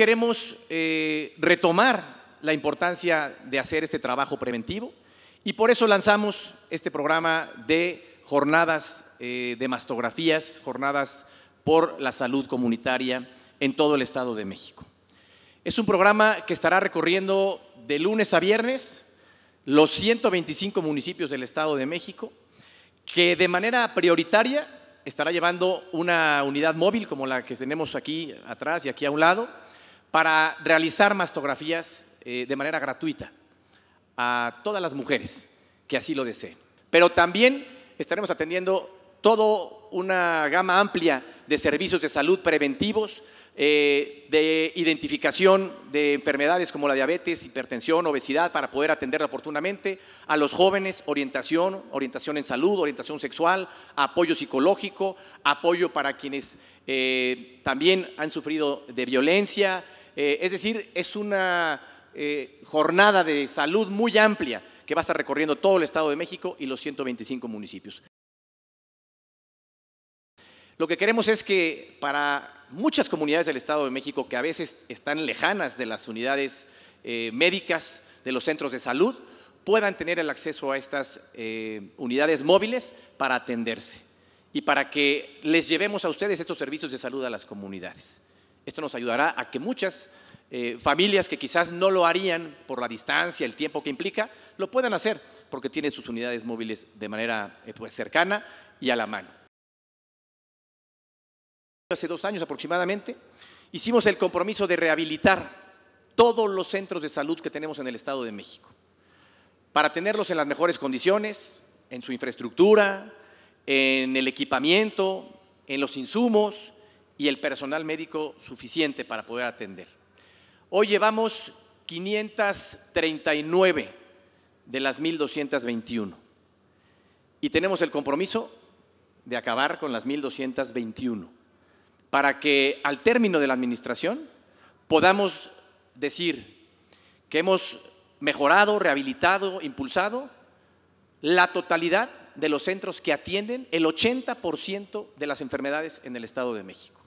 queremos eh, retomar la importancia de hacer este trabajo preventivo y por eso lanzamos este programa de jornadas eh, de mastografías, jornadas por la salud comunitaria en todo el Estado de México. Es un programa que estará recorriendo de lunes a viernes los 125 municipios del Estado de México, que de manera prioritaria estará llevando una unidad móvil como la que tenemos aquí atrás y aquí a un lado, para realizar mastografías eh, de manera gratuita a todas las mujeres que así lo deseen. Pero también estaremos atendiendo toda una gama amplia de servicios de salud preventivos, eh, de identificación de enfermedades como la diabetes, hipertensión, obesidad, para poder atenderla oportunamente, a los jóvenes, orientación, orientación en salud, orientación sexual, apoyo psicológico, apoyo para quienes eh, también han sufrido de violencia, eh, es decir, es una eh, jornada de salud muy amplia que va a estar recorriendo todo el Estado de México y los 125 municipios. Lo que queremos es que para muchas comunidades del Estado de México que a veces están lejanas de las unidades eh, médicas, de los centros de salud, puedan tener el acceso a estas unidades móviles para atenderse y para que les llevemos a ustedes estos servicios de salud a las comunidades. Esto nos ayudará a que muchas eh, familias que quizás no lo harían por la distancia, el tiempo que implica, lo puedan hacer porque tienen sus unidades móviles de manera eh, pues, cercana y a la mano. Hace dos años aproximadamente hicimos el compromiso de rehabilitar todos los centros de salud que tenemos en el Estado de México, para tenerlos en las mejores condiciones, en su infraestructura, en el equipamiento, en los insumos, y el personal médico suficiente para poder atender. Hoy llevamos 539 de las 1.221 y tenemos el compromiso de acabar con las 1.221 para que al término de la administración podamos decir que hemos mejorado, rehabilitado, impulsado la totalidad de los centros que atienden el 80% de las enfermedades en el Estado de México.